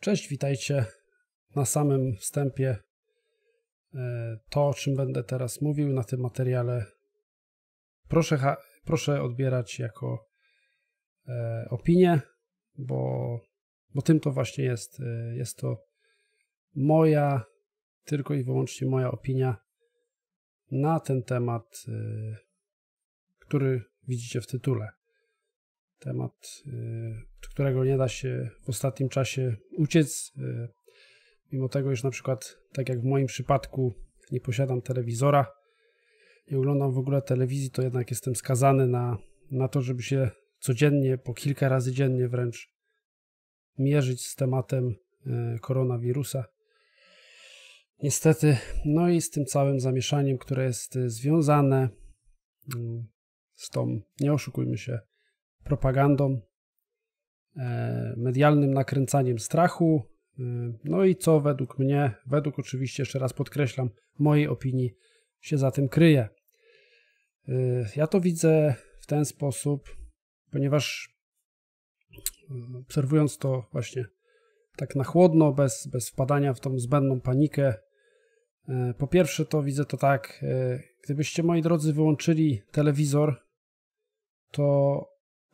Cześć, witajcie. Na samym wstępie e, to, o czym będę teraz mówił na tym materiale, proszę, proszę odbierać jako e, opinię, bo, bo tym to właśnie jest. E, jest to moja, tylko i wyłącznie moja opinia na ten temat, który widzicie w tytule temat, y, którego nie da się w ostatnim czasie uciec. Y, mimo tego, że na przykład, tak jak w moim przypadku, nie posiadam telewizora, nie oglądam w ogóle telewizji, to jednak jestem skazany na, na to, żeby się codziennie, po kilka razy dziennie wręcz mierzyć z tematem y, koronawirusa. Niestety, no i z tym całym zamieszaniem, które jest związane mm, z tą, nie oszukujmy się, propagandą, e, medialnym nakręcaniem strachu. E, no i co według mnie, według oczywiście, jeszcze raz podkreślam, mojej opinii się za tym kryje. E, ja to widzę w ten sposób, ponieważ obserwując to właśnie tak na chłodno, bez, bez wpadania w tą zbędną panikę, po pierwsze to widzę to tak, gdybyście moi drodzy wyłączyli telewizor, to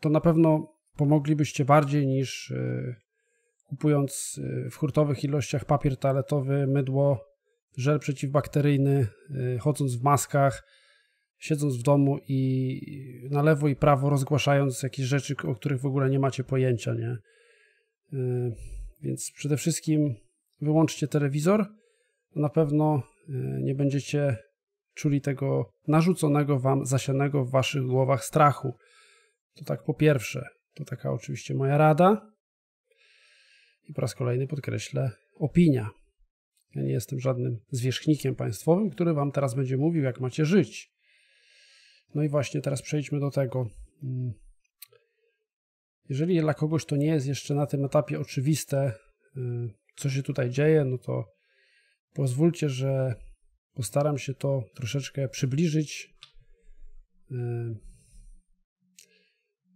to na pewno pomoglibyście bardziej niż y, kupując y, w hurtowych ilościach papier toaletowy, mydło, żel przeciwbakteryjny, y, chodząc w maskach, siedząc w domu i na lewo i prawo rozgłaszając jakieś rzeczy, o których w ogóle nie macie pojęcia, nie? Więc przede wszystkim wyłączcie telewizor. Na pewno nie będziecie czuli tego narzuconego wam, zasianego w waszych głowach strachu. To tak po pierwsze, to taka oczywiście moja rada. I po raz kolejny podkreślę opinia. Ja nie jestem żadnym zwierzchnikiem państwowym, który wam teraz będzie mówił, jak macie żyć. No i właśnie teraz przejdźmy do tego. Mm. Jeżeli dla kogoś to nie jest jeszcze na tym etapie oczywiste, y, co się tutaj dzieje, no to pozwólcie, że postaram się to troszeczkę przybliżyć y,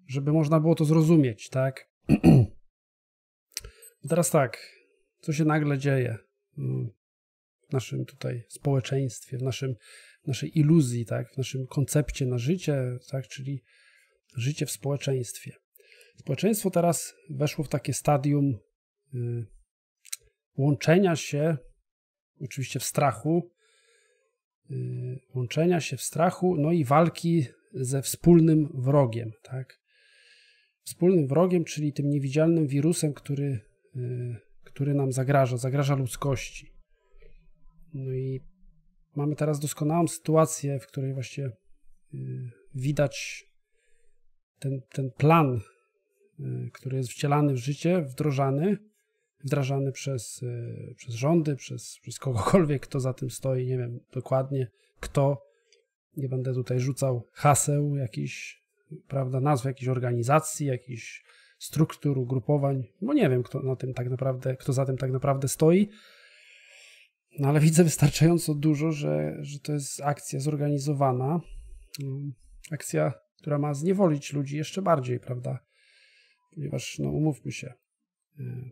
żeby można było to zrozumieć, tak? Teraz tak, co się nagle dzieje mm, w naszym tutaj społeczeństwie, w naszym, naszej iluzji, tak? w naszym koncepcie na życie, tak? czyli życie w społeczeństwie. Społeczeństwo teraz weszło w takie stadium y, łączenia się, oczywiście w strachu, y, łączenia się w strachu, no i walki ze wspólnym wrogiem, tak? wspólnym wrogiem, czyli tym niewidzialnym wirusem, który, y, który nam zagraża, zagraża ludzkości. No i mamy teraz doskonałą sytuację, w której właśnie y, widać ten, ten plan, y, który jest wcielany w życie, wdrożany, wdrażany przez, przez rządy, przez, przez kogokolwiek, kto za tym stoi, nie wiem dokładnie kto. Nie będę tutaj rzucał haseł jakichś prawda, nazw jakichś organizacji, jakichś struktur, ugrupowań, bo nie wiem, kto, na tym tak naprawdę, kto za tym tak naprawdę stoi, no ale widzę wystarczająco dużo, że, że to jest akcja zorganizowana, mm, akcja, która ma zniewolić ludzi jeszcze bardziej, prawda, ponieważ, no umówmy się, y,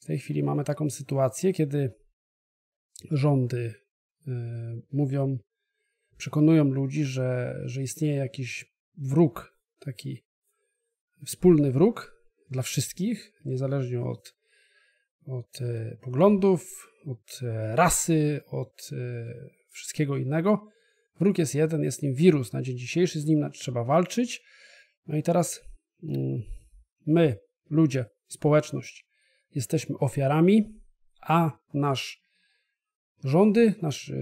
w tej chwili mamy taką sytuację, kiedy rządy y, mówią, przekonują ludzi, że, że istnieje jakiś wróg, taki wspólny wróg dla wszystkich, niezależnie od, od e, poglądów, od e, rasy, od e, wszystkiego innego. Wróg jest jeden, jest nim wirus. Na dzień dzisiejszy z nim trzeba walczyć. No i teraz mm, my, ludzie, społeczność, jesteśmy ofiarami, a nasz rządy, nasz,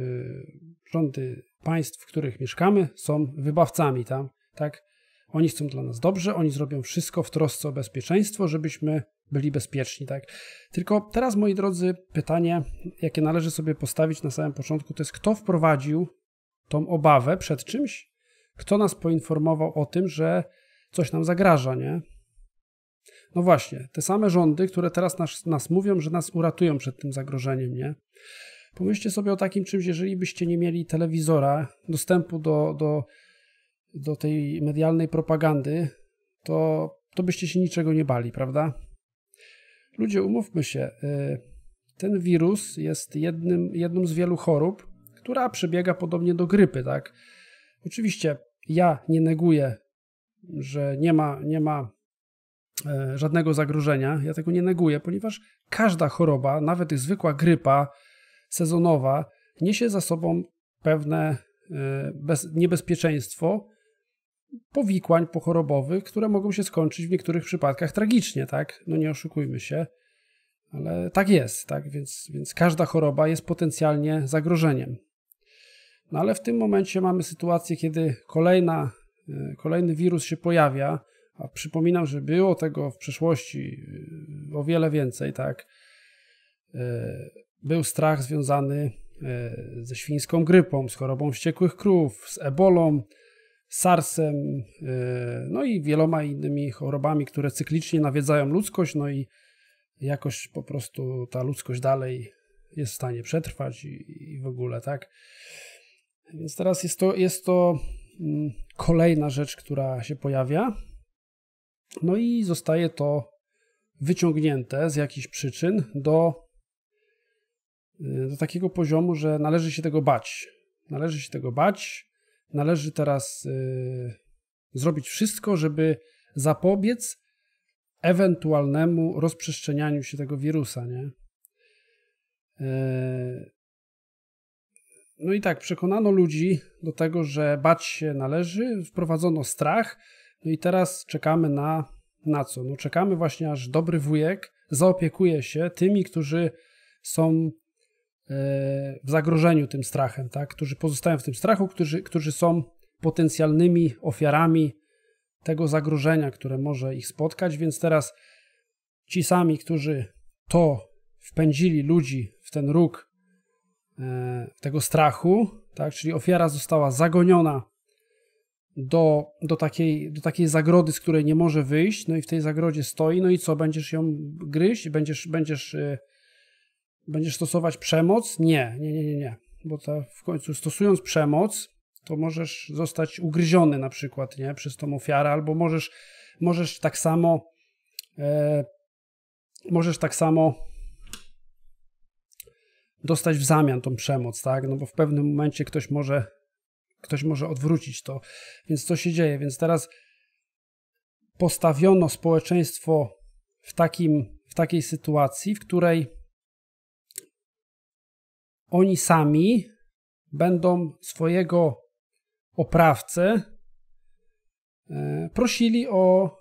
rządy państw, w których mieszkamy, są wybawcami. Tam tak? Oni chcą dla nas dobrze, oni zrobią wszystko w trosce o bezpieczeństwo, żebyśmy byli bezpieczni, tak? Tylko teraz, moi drodzy, pytanie, jakie należy sobie postawić na samym początku, to jest kto wprowadził tą obawę przed czymś? Kto nas poinformował o tym, że coś nam zagraża, nie? No właśnie, te same rządy, które teraz nas, nas mówią, że nas uratują przed tym zagrożeniem, nie? Pomyślcie sobie o takim czymś, jeżeli byście nie mieli telewizora, dostępu do, do do tej medialnej propagandy, to, to byście się niczego nie bali, prawda? Ludzie, umówmy się, y, ten wirus jest jednym, jedną z wielu chorób, która przebiega podobnie do grypy, tak? Oczywiście ja nie neguję, że nie ma, nie ma e, żadnego zagrożenia. Ja tego nie neguję, ponieważ każda choroba, nawet zwykła grypa sezonowa, niesie za sobą pewne e, niebezpieczeństwo, powikłań pochorobowych, które mogą się skończyć w niektórych przypadkach tragicznie, tak? No nie oszukujmy się, ale tak jest, tak? Więc, więc każda choroba jest potencjalnie zagrożeniem. No ale w tym momencie mamy sytuację, kiedy kolejna, y, kolejny wirus się pojawia, a przypominam, że było tego w przeszłości y, o wiele więcej, tak? Y, był strach związany ze świńską grypą, z chorobą wściekłych krów, z ebolą, SARS-em, y, no i wieloma innymi chorobami, które cyklicznie nawiedzają ludzkość, no i jakoś po prostu ta ludzkość dalej jest w stanie przetrwać i, i w ogóle, tak? Więc teraz jest to, jest to mm, kolejna rzecz, która się pojawia. No i zostaje to wyciągnięte z jakichś przyczyn do, y, do takiego poziomu, że należy się tego bać. Należy się tego bać, należy teraz y, zrobić wszystko, żeby zapobiec ewentualnemu rozprzestrzenianiu się tego wirusa, nie? Y, no i tak, przekonano ludzi do tego, że bać się należy, wprowadzono strach, no i teraz czekamy na, na co? No czekamy właśnie, aż dobry wujek zaopiekuje się tymi, którzy są w zagrożeniu tym strachem, tak? którzy pozostają w tym strachu, którzy, którzy są potencjalnymi ofiarami tego zagrożenia, które może ich spotkać, więc teraz ci sami, którzy to wpędzili ludzi w ten róg e, tego strachu, tak? czyli ofiara została zagoniona do, do, takiej, do takiej zagrody, z której nie może wyjść, no i w tej zagrodzie stoi, no i co, będziesz ją gryźć, będziesz, będziesz e, Będziesz stosować przemoc? Nie, nie, nie, nie, nie. Bo to w końcu stosując przemoc, to możesz zostać ugryziony na przykład nie? przez tą ofiarę, albo możesz, możesz tak samo e, możesz tak samo dostać w zamian tą przemoc, tak? No bo w pewnym momencie ktoś może ktoś może odwrócić to. Więc co się dzieje? Więc teraz postawiono społeczeństwo w, takim, w takiej sytuacji, w której oni sami będą swojego oprawcę e, prosili o,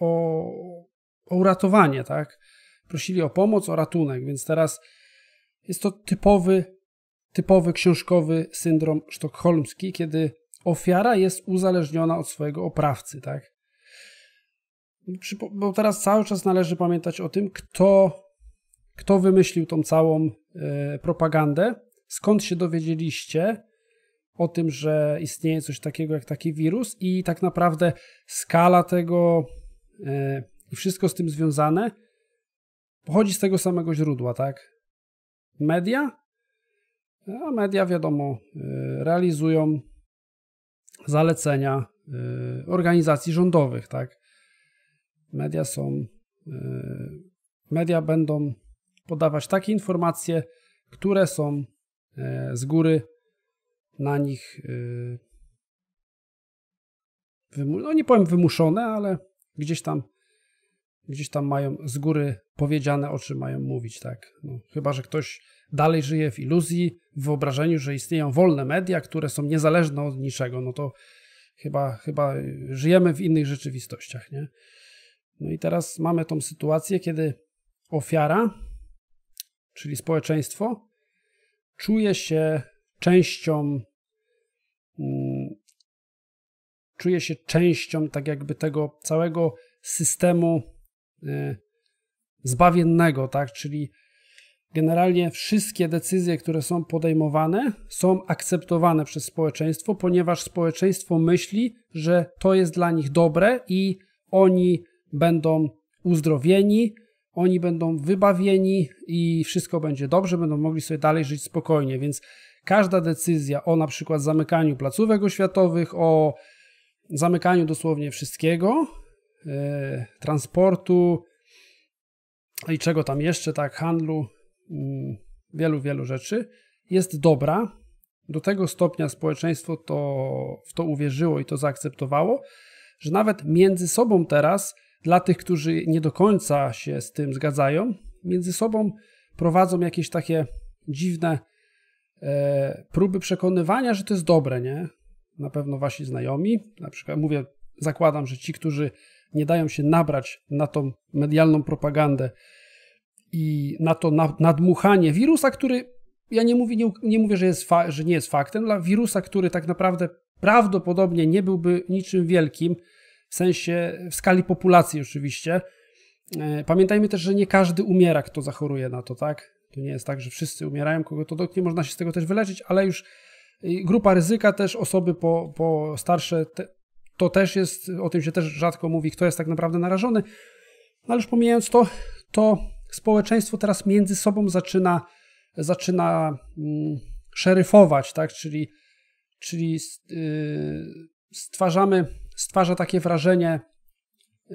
o, o uratowanie, tak? Prosili o pomoc, o ratunek, więc teraz jest to typowy, typowy książkowy syndrom sztokholmski, kiedy ofiara jest uzależniona od swojego oprawcy, tak? Bo teraz cały czas należy pamiętać o tym, kto kto wymyślił tą całą e, propagandę? Skąd się dowiedzieliście o tym, że istnieje coś takiego jak taki wirus i tak naprawdę skala tego e, i wszystko z tym związane pochodzi z tego samego źródła, tak? Media? A media, wiadomo, e, realizują zalecenia organizacji rządowych, tak? Media są, media będą podawać takie informacje, które są e, z góry na nich, e, no nie powiem wymuszone, ale gdzieś tam, gdzieś tam mają z góry powiedziane, o czym mają mówić, tak. No, chyba, że ktoś dalej żyje w iluzji, w wyobrażeniu, że istnieją wolne media, które są niezależne od niczego, no to chyba, chyba żyjemy w innych rzeczywistościach, nie? No i teraz mamy tą sytuację, kiedy ofiara czyli społeczeństwo, czuje się częścią, mm, czuje się częścią tak jakby tego całego systemu y, zbawiennego, tak, czyli generalnie wszystkie decyzje, które są podejmowane, są akceptowane przez społeczeństwo, ponieważ społeczeństwo myśli, że to jest dla nich dobre i oni będą uzdrowieni, oni będą wybawieni i wszystko będzie dobrze, będą mogli sobie dalej żyć spokojnie, więc każda decyzja o na przykład zamykaniu placówek oświatowych, o zamykaniu dosłownie wszystkiego, yy, transportu no i czego tam jeszcze, tak, handlu, yy, wielu, wielu rzeczy, jest dobra. Do tego stopnia społeczeństwo to, w to uwierzyło i to zaakceptowało, że nawet między sobą teraz dla tych, którzy nie do końca się z tym zgadzają, między sobą prowadzą jakieś takie dziwne e, próby przekonywania, że to jest dobre, nie? Na pewno wasi znajomi, na przykład mówię, zakładam, że ci, którzy nie dają się nabrać na tą medialną propagandę i na to nadmuchanie wirusa, który ja nie mówię, nie, nie mówię że, jest że nie jest faktem, dla wirusa, który tak naprawdę prawdopodobnie nie byłby niczym wielkim, w sensie w skali populacji oczywiście. E, pamiętajmy też, że nie każdy umiera, kto zachoruje na to, tak? To nie jest tak, że wszyscy umierają, kogo to dotknie, można się z tego też wyleczyć, ale już e, grupa ryzyka też, osoby po, po starsze, te, to też jest, o tym się też rzadko mówi, kto jest tak naprawdę narażony. No ale już pomijając to, to społeczeństwo teraz między sobą zaczyna, zaczyna mm, szeryfować, tak? Czyli, czyli y, stwarzamy stwarza takie wrażenie, e,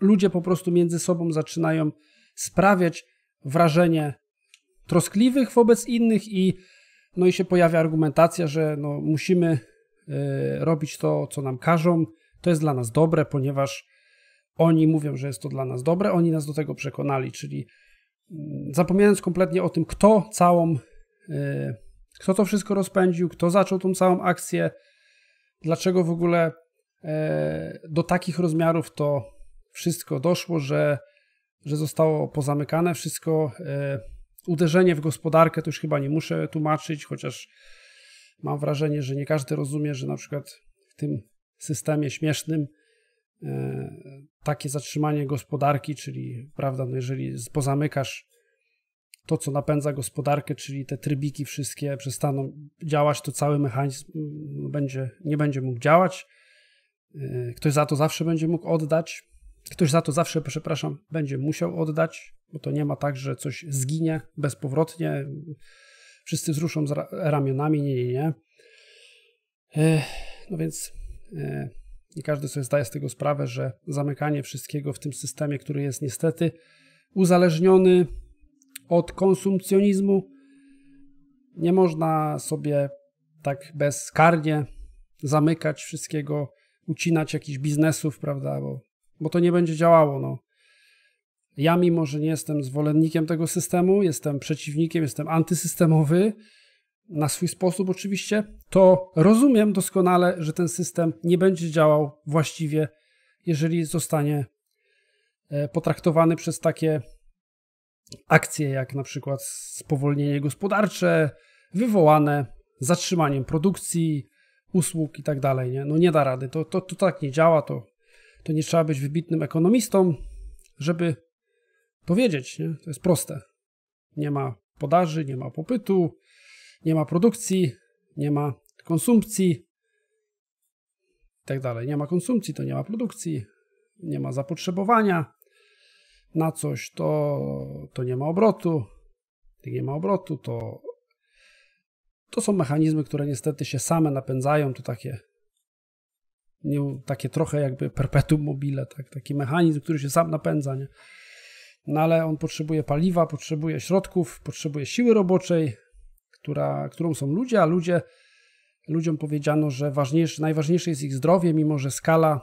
ludzie po prostu między sobą zaczynają sprawiać wrażenie troskliwych wobec innych i no i się pojawia argumentacja, że no, musimy e, robić to, co nam każą, to jest dla nas dobre, ponieważ oni mówią, że jest to dla nas dobre, oni nas do tego przekonali, czyli mm, zapominając kompletnie o tym, kto całą, e, kto to wszystko rozpędził, kto zaczął tą całą akcję, dlaczego w ogóle e, do takich rozmiarów to wszystko doszło, że, że zostało pozamykane wszystko. E, uderzenie w gospodarkę to już chyba nie muszę tłumaczyć, chociaż mam wrażenie, że nie każdy rozumie, że na przykład w tym systemie śmiesznym e, takie zatrzymanie gospodarki, czyli prawda, no jeżeli pozamykasz to, co napędza gospodarkę, czyli te trybiki wszystkie przestaną działać, to cały mechanizm będzie, nie będzie mógł działać. E, ktoś za to zawsze będzie mógł oddać. Ktoś za to zawsze, przepraszam, będzie musiał oddać, bo to nie ma tak, że coś zginie bezpowrotnie. Wszyscy wzruszą ramionami. Nie, nie, nie. E, no więc nie każdy sobie zdaje z tego sprawę, że zamykanie wszystkiego w tym systemie, który jest niestety uzależniony od konsumpcjonizmu. Nie można sobie tak bezkarnie zamykać wszystkiego, ucinać jakichś biznesów, prawda, bo, bo to nie będzie działało. No. Ja, mimo że nie jestem zwolennikiem tego systemu, jestem przeciwnikiem, jestem antysystemowy, na swój sposób oczywiście, to rozumiem doskonale, że ten system nie będzie działał właściwie, jeżeli zostanie e, potraktowany przez takie Akcje jak na przykład spowolnienie gospodarcze wywołane zatrzymaniem produkcji, usług i tak dalej. Nie? No nie da rady, to, to, to tak nie działa, to, to nie trzeba być wybitnym ekonomistą, żeby to wiedzieć. Nie? To jest proste. Nie ma podaży, nie ma popytu, nie ma produkcji, nie ma konsumpcji i tak dalej. Nie ma konsumpcji, to nie ma produkcji, nie ma zapotrzebowania, na coś, to, to nie ma obrotu. Jak nie ma obrotu, to, to są mechanizmy, które niestety się same napędzają. To takie, nie, takie trochę jakby perpetuum mobile, tak? taki mechanizm, który się sam napędza. Nie? No ale on potrzebuje paliwa, potrzebuje środków, potrzebuje siły roboczej, która, którą są ludzie, a ludzie, ludziom powiedziano, że najważniejsze jest ich zdrowie, mimo że skala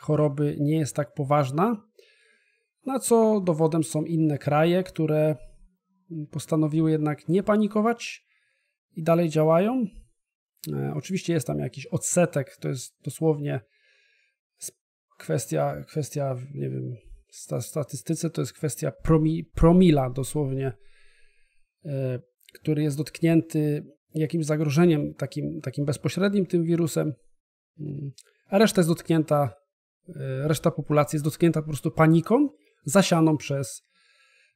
choroby nie jest tak poważna, na co dowodem są inne kraje, które postanowiły jednak nie panikować i dalej działają. E, oczywiście jest tam jakiś odsetek, to jest dosłownie kwestia, kwestia nie wiem, w statystyce to jest kwestia promi, promila dosłownie, e, który jest dotknięty jakimś zagrożeniem takim, takim bezpośrednim tym wirusem, mm, a reszta jest dotknięta, e, reszta populacji jest dotknięta po prostu paniką zasianą przez,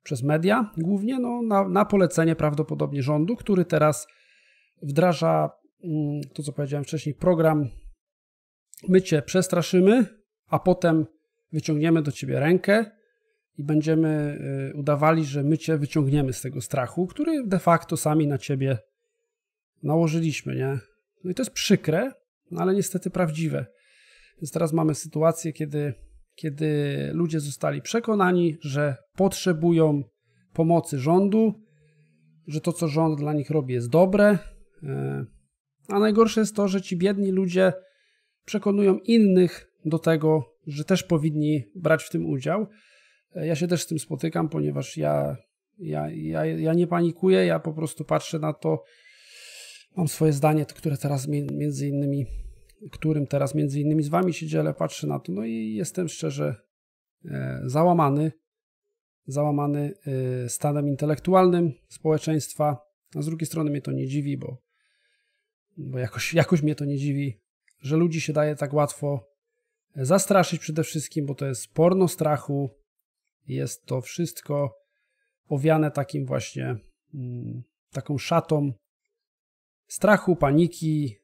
przez media, głównie no, na, na polecenie prawdopodobnie rządu, który teraz wdraża mm, to, co powiedziałem wcześniej, program My Cię przestraszymy, a potem wyciągniemy do Ciebie rękę i będziemy y, udawali, że my Cię wyciągniemy z tego strachu, który de facto sami na Ciebie nałożyliśmy, nie? No i to jest przykre, ale niestety prawdziwe. Więc teraz mamy sytuację, kiedy kiedy ludzie zostali przekonani, że potrzebują pomocy rządu, że to, co rząd dla nich robi, jest dobre. E, a najgorsze jest to, że ci biedni ludzie przekonują innych do tego, że też powinni brać w tym udział. E, ja się też z tym spotykam, ponieważ ja, ja, ja, ja nie panikuję, ja po prostu patrzę na to, mam swoje zdanie, które teraz między innymi którym teraz między innymi z wami się dzielę, patrzę na to, no i jestem szczerze e, załamany, załamany e, stanem intelektualnym społeczeństwa. A z drugiej strony mnie to nie dziwi, bo, bo jakoś, jakoś mnie to nie dziwi, że ludzi się daje tak łatwo e, zastraszyć przede wszystkim, bo to jest porno strachu. Jest to wszystko owiane takim właśnie, mm, taką szatą strachu, paniki,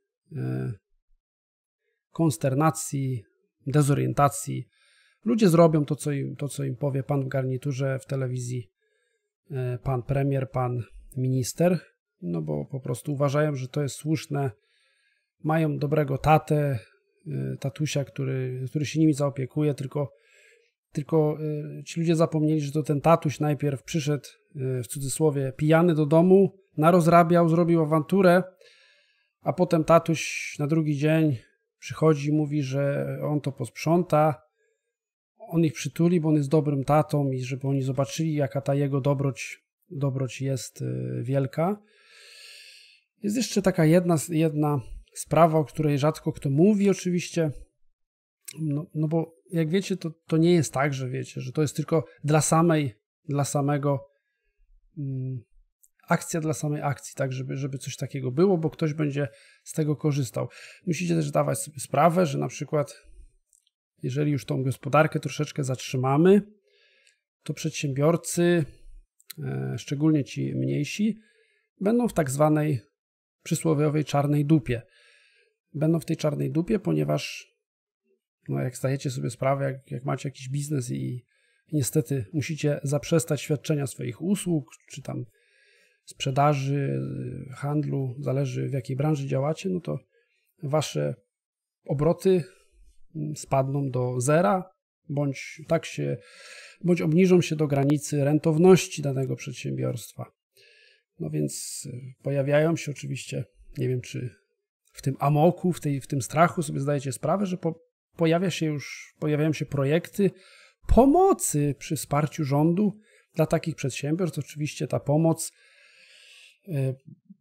konsternacji, dezorientacji. Ludzie zrobią to, co im, to, co im powie pan w garniturze, w telewizji, e, pan premier, pan minister, no bo po prostu uważają, że to jest słuszne. Mają dobrego tatę, e, tatusia, który, który się nimi zaopiekuje, tylko, tylko e, ci ludzie zapomnieli, że to ten tatuś najpierw przyszedł, w cudzysłowie, pijany do domu, narozrabiał, zrobił awanturę, a potem tatuś na drugi dzień przychodzi i mówi, że on to posprząta, on ich przytuli, bo on jest dobrym tatą i żeby oni zobaczyli, jaka ta jego dobroć, dobroć jest y, wielka. Jest jeszcze taka jedna, jedna sprawa, o której rzadko kto mówi oczywiście, no, no bo jak wiecie, to, to nie jest tak, że wiecie, że to jest tylko dla samej, dla samego mm, akcja dla samej akcji, tak, żeby, żeby coś takiego było, bo ktoś będzie z tego korzystał. Musicie też dawać sobie sprawę, że na przykład, jeżeli już tą gospodarkę troszeczkę zatrzymamy, to przedsiębiorcy, e, szczególnie ci mniejsi, będą w tak zwanej przysłowiowej czarnej dupie. Będą w tej czarnej dupie, ponieważ no jak zdajecie sobie sprawę, jak, jak macie jakiś biznes i, i niestety musicie zaprzestać świadczenia swoich usług, czy tam sprzedaży, handlu, zależy w jakiej branży działacie, no to wasze obroty mm, spadną do zera, bądź tak się, bądź obniżą się do granicy rentowności danego przedsiębiorstwa. No więc y, pojawiają się oczywiście, nie wiem czy w tym amoku, w, tej, w tym strachu sobie zdajecie sprawę, że po, pojawia się już, pojawiają się projekty pomocy przy wsparciu rządu dla takich przedsiębiorstw. Oczywiście ta pomoc Y,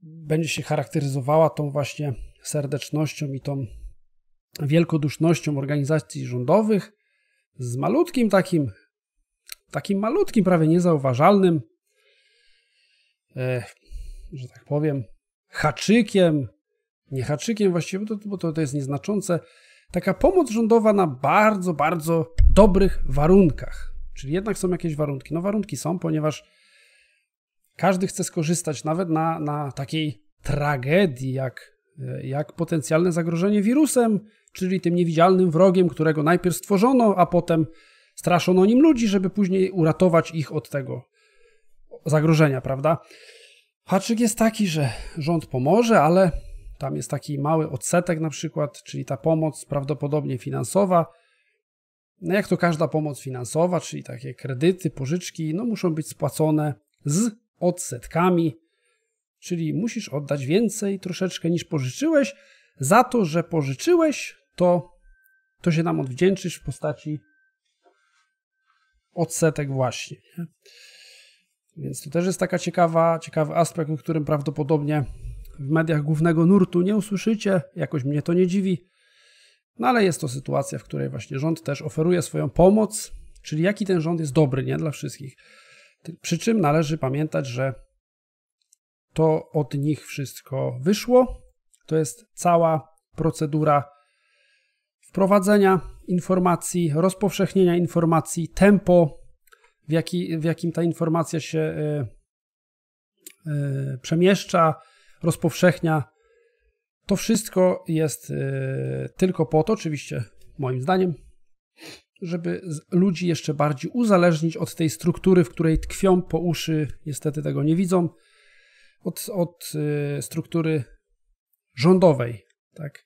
będzie się charakteryzowała tą właśnie serdecznością i tą wielkodusznością organizacji rządowych z malutkim takim, takim malutkim, prawie niezauważalnym, e, że tak powiem, haczykiem, nie haczykiem właściwie, bo to, bo to, to jest nieznaczące, taka pomoc rządowa na bardzo, bardzo dobrych warunkach. Czyli jednak są jakieś warunki. No warunki są, ponieważ każdy chce skorzystać nawet na, na takiej tragedii, jak, jak potencjalne zagrożenie wirusem, czyli tym niewidzialnym wrogiem, którego najpierw stworzono, a potem straszono nim ludzi, żeby później uratować ich od tego zagrożenia, prawda? Haczyk jest taki, że rząd pomoże, ale tam jest taki mały odsetek na przykład, czyli ta pomoc prawdopodobnie finansowa. No jak to każda pomoc finansowa, czyli takie kredyty, pożyczki, no muszą być spłacone z odsetkami, czyli musisz oddać więcej troszeczkę niż pożyczyłeś. Za to, że pożyczyłeś, to, to się nam odwdzięczysz w postaci odsetek właśnie. Nie? Więc to też jest taka ciekawa, ciekawy aspekt, o którym prawdopodobnie w mediach głównego nurtu nie usłyszycie. Jakoś mnie to nie dziwi. No ale jest to sytuacja, w której właśnie rząd też oferuje swoją pomoc, czyli jaki ten rząd jest dobry, nie dla wszystkich. Przy czym należy pamiętać, że to od nich wszystko wyszło. To jest cała procedura wprowadzenia informacji, rozpowszechnienia informacji, tempo, w, jaki, w jakim ta informacja się y, y, przemieszcza, rozpowszechnia. To wszystko jest y, tylko po to, oczywiście, moim zdaniem, żeby ludzi jeszcze bardziej uzależnić od tej struktury, w której tkwią po uszy, niestety tego nie widzą, od, od y, struktury rządowej, tak?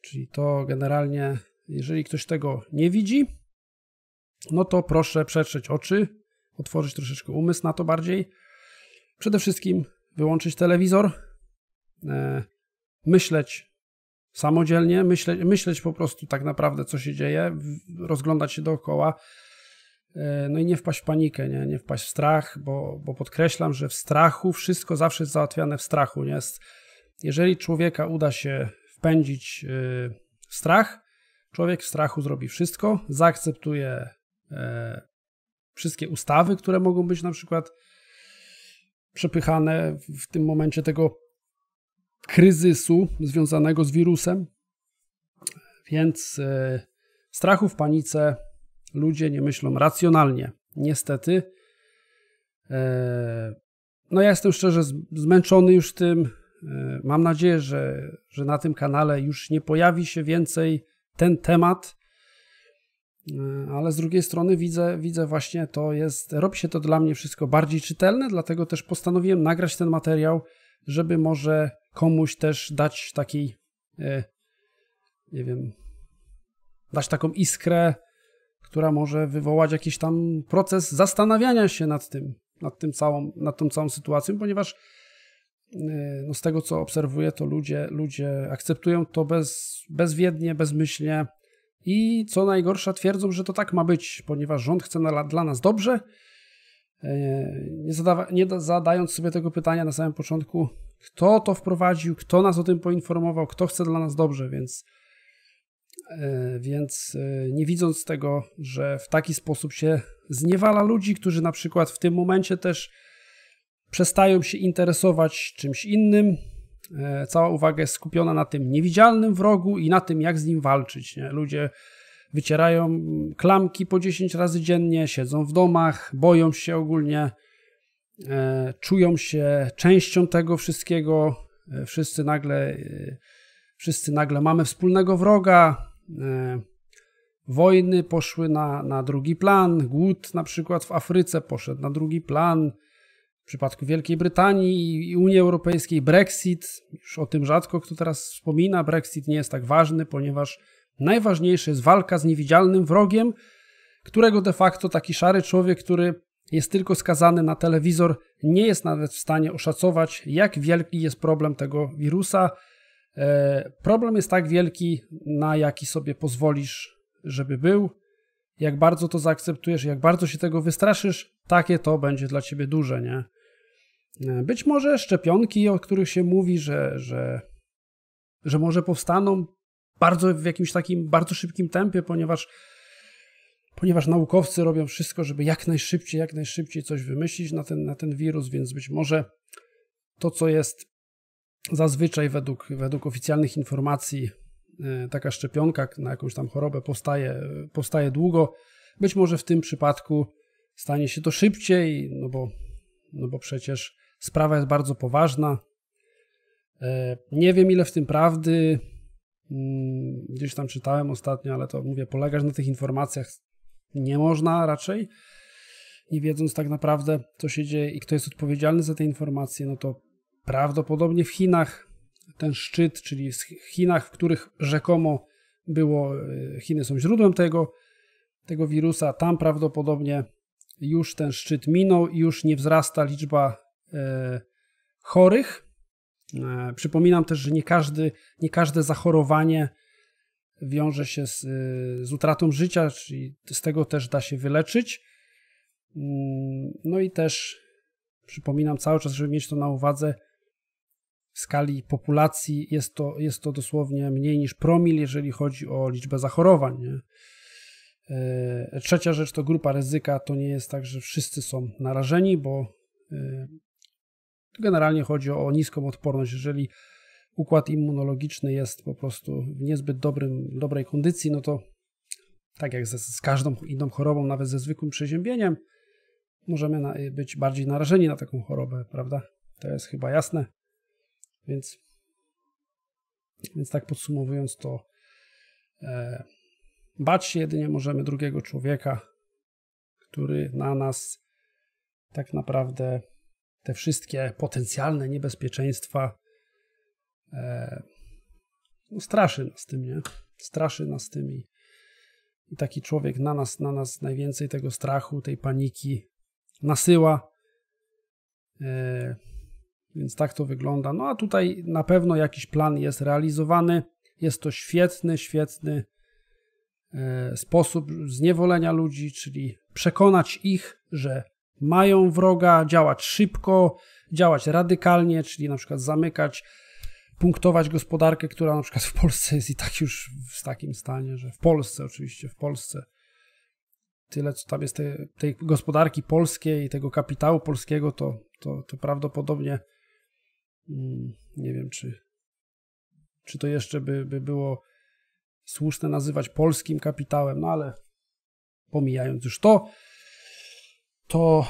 Czyli to generalnie, jeżeli ktoś tego nie widzi, no to proszę przetrzeć oczy, otworzyć troszeczkę umysł na to bardziej. Przede wszystkim wyłączyć telewizor, e, myśleć samodzielnie, myśleć, myśleć po prostu tak naprawdę, co się dzieje, rozglądać się dookoła, e, no i nie wpaść w panikę, nie, nie wpaść w strach, bo, bo podkreślam, że w strachu wszystko zawsze jest załatwiane w strachu. Nie? Jeżeli człowieka uda się wpędzić e, w strach, człowiek w strachu zrobi wszystko, zaakceptuje e, wszystkie ustawy, które mogą być na przykład przepychane w tym momencie tego kryzysu związanego z wirusem. Więc e, strachu w panice ludzie nie myślą racjonalnie. Niestety. E, no ja jestem szczerze zmęczony już tym. E, mam nadzieję, że, że na tym kanale już nie pojawi się więcej ten temat. Ale z drugiej strony widzę, widzę właśnie to jest, robi się to dla mnie wszystko bardziej czytelne, dlatego też postanowiłem nagrać ten materiał, żeby może komuś też dać taki, e, nie wiem, dać taką iskrę, która może wywołać jakiś tam proces zastanawiania się nad tym, nad, tym całą, nad tą całą sytuacją, ponieważ e, no z tego, co obserwuję, to ludzie, ludzie akceptują to bez, bezwiednie, bezmyślnie i co najgorsza twierdzą, że to tak ma być, ponieważ rząd chce dla nas dobrze, E, nie, zadawa, nie zadając sobie tego pytania na samym początku, kto to wprowadził, kto nas o tym poinformował, kto chce dla nas dobrze, więc, e, więc e, nie widząc tego, że w taki sposób się zniewala ludzi, którzy na przykład w tym momencie też przestają się interesować czymś innym. Cała uwaga jest skupiona na tym niewidzialnym wrogu i na tym, jak z nim walczyć. Nie? Ludzie wycierają klamki po 10 razy dziennie, siedzą w domach, boją się ogólnie, e, czują się częścią tego wszystkiego. E, wszyscy nagle, e, wszyscy nagle mamy wspólnego wroga. Wojny poszły na, na drugi plan, głód na przykład w Afryce poszedł na drugi plan. W przypadku Wielkiej Brytanii i Unii Europejskiej Brexit, już o tym rzadko kto teraz wspomina, Brexit nie jest tak ważny, ponieważ Najważniejsza jest walka z niewidzialnym wrogiem, którego de facto taki szary człowiek, który jest tylko skazany na telewizor, nie jest nawet w stanie oszacować, jak wielki jest problem tego wirusa. E, problem jest tak wielki, na jaki sobie pozwolisz, żeby był. Jak bardzo to zaakceptujesz, jak bardzo się tego wystraszysz, takie to będzie dla ciebie duże, nie? E, być może szczepionki, o których się mówi, że, że, że może powstaną, bardzo w jakimś takim bardzo szybkim tempie, ponieważ ponieważ naukowcy robią wszystko, żeby jak najszybciej, jak najszybciej coś wymyślić na ten, na ten wirus, więc być może to, co jest zazwyczaj według, według oficjalnych informacji, e, taka szczepionka na jakąś tam chorobę powstaje, powstaje długo, być może w tym przypadku stanie się to szybciej, no bo, no bo przecież sprawa jest bardzo poważna. E, nie wiem, ile w tym prawdy. Mm, gdzieś tam czytałem ostatnio, ale to mówię, polegać na tych informacjach nie można raczej. Nie wiedząc tak naprawdę, co się dzieje i kto jest odpowiedzialny za te informacje, no to prawdopodobnie w Chinach ten szczyt, czyli w Chinach, w których rzekomo było, y, Chiny są źródłem tego, tego wirusa, tam prawdopodobnie już ten szczyt minął i już nie wzrasta liczba e, chorych, E, przypominam też, że nie, każdy, nie każde zachorowanie wiąże się z, e, z utratą życia, czyli z tego też da się wyleczyć. Mm, no i też przypominam cały czas, żeby mieć to na uwadze, w skali populacji jest to, jest to dosłownie mniej niż promil, jeżeli chodzi o liczbę zachorowań. Nie? E, trzecia rzecz to grupa ryzyka. To nie jest tak, że wszyscy są narażeni, bo Generalnie chodzi o niską odporność. Jeżeli układ immunologiczny jest po prostu w niezbyt dobrym, dobrej kondycji, no to tak jak z, z każdą inną chorobą, nawet ze zwykłym przeziębieniem, możemy na, być bardziej narażeni na taką chorobę, prawda? To jest chyba jasne. Więc, więc tak podsumowując, to e, bać się jedynie możemy drugiego człowieka, który na nas tak naprawdę te wszystkie potencjalne niebezpieczeństwa e, no straszy nas tym, nie? Straszy nas tym i, taki człowiek na nas, na nas najwięcej tego strachu, tej paniki nasyła. E, więc tak to wygląda. No a tutaj na pewno jakiś plan jest realizowany. Jest to świetny, świetny e, sposób zniewolenia ludzi, czyli przekonać ich, że mają wroga, działać szybko, działać radykalnie, czyli na przykład zamykać, punktować gospodarkę, która na przykład w Polsce jest i tak już w takim stanie, że w Polsce oczywiście, w Polsce tyle, co tam jest tej, tej gospodarki polskiej, tego kapitału polskiego, to, to, to prawdopodobnie mm, nie wiem, czy, czy to jeszcze by, by było słuszne nazywać polskim kapitałem, no ale pomijając już to, to,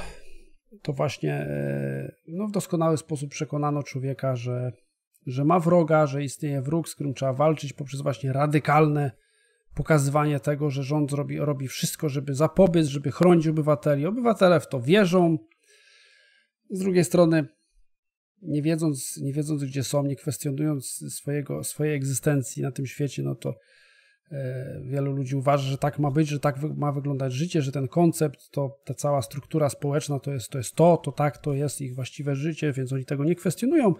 to właśnie e, no, w doskonały sposób przekonano człowieka, że, że ma wroga, że istnieje wróg, z którym trzeba walczyć poprzez właśnie radykalne pokazywanie tego, że rząd robi, robi wszystko, żeby zapobiec, żeby chronić obywateli. Obywatele w to wierzą. Z drugiej strony, nie wiedząc, nie wiedząc gdzie są, nie kwestionując swojego, swojej egzystencji na tym świecie, no to E, wielu ludzi uważa, że tak ma być, że tak ma wyglądać życie, że ten koncept, to ta cała struktura społeczna to jest to, jest to, to tak, to jest ich właściwe życie, więc oni tego nie kwestionują,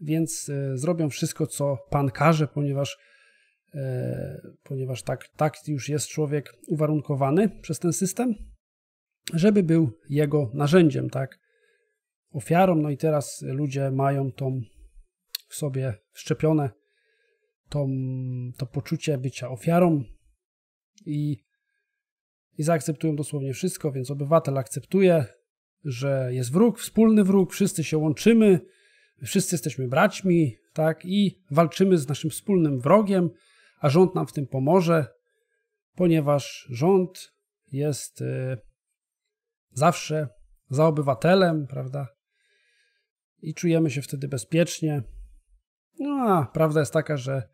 więc e, zrobią wszystko, co Pan każe, ponieważ, e, ponieważ tak, tak już jest człowiek uwarunkowany przez ten system, żeby był jego narzędziem, tak, ofiarą. No i teraz ludzie mają tą w sobie szczepione to poczucie bycia ofiarą i, i zaakceptują dosłownie wszystko, więc obywatel akceptuje, że jest wróg, wspólny wróg, wszyscy się łączymy, wszyscy jesteśmy braćmi, tak, i walczymy z naszym wspólnym wrogiem, a rząd nam w tym pomoże, ponieważ rząd jest y, zawsze za obywatelem, prawda? I czujemy się wtedy bezpiecznie. No a prawda jest taka, że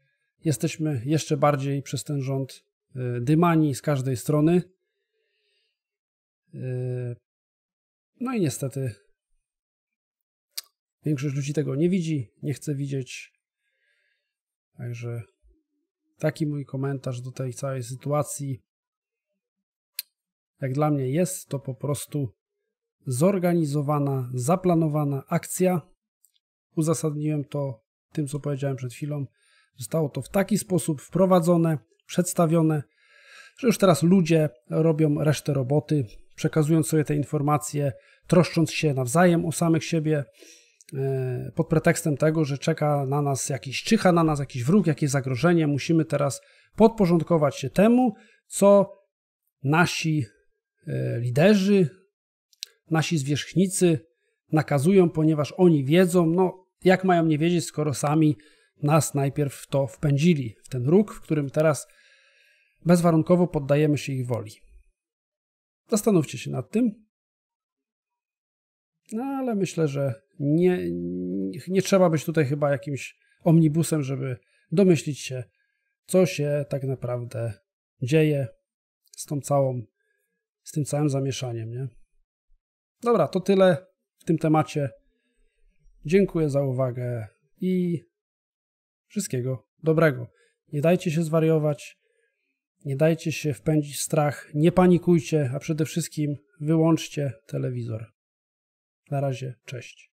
jesteśmy jeszcze bardziej przez ten rząd e, dymani z każdej strony. E, no i niestety większość ludzi tego nie widzi, nie chce widzieć. Także taki mój komentarz do tej całej sytuacji. Jak dla mnie jest to po prostu zorganizowana, zaplanowana akcja. Uzasadniłem to tym, co powiedziałem przed chwilą. Zostało to w taki sposób wprowadzone, przedstawione, że już teraz ludzie robią resztę roboty, przekazując sobie te informacje, troszcząc się nawzajem o samych siebie, e, pod pretekstem tego, że czeka na nas jakiś, czyha na nas jakiś wróg, jakieś zagrożenie. Musimy teraz podporządkować się temu, co nasi e, liderzy, nasi zwierzchnicy nakazują, ponieważ oni wiedzą, no jak mają nie wiedzieć, skoro sami nas najpierw w to wpędzili, w ten róg, w którym teraz bezwarunkowo poddajemy się ich woli. Zastanówcie się nad tym. No, ale myślę, że nie, nie trzeba być tutaj chyba jakimś omnibusem, żeby domyślić się, co się tak naprawdę dzieje z tą całą, z tym całym zamieszaniem, nie? Dobra, to tyle w tym temacie. Dziękuję za uwagę i Wszystkiego dobrego. Nie dajcie się zwariować, nie dajcie się wpędzić w strach, nie panikujcie, a przede wszystkim wyłączcie telewizor. Na razie, cześć.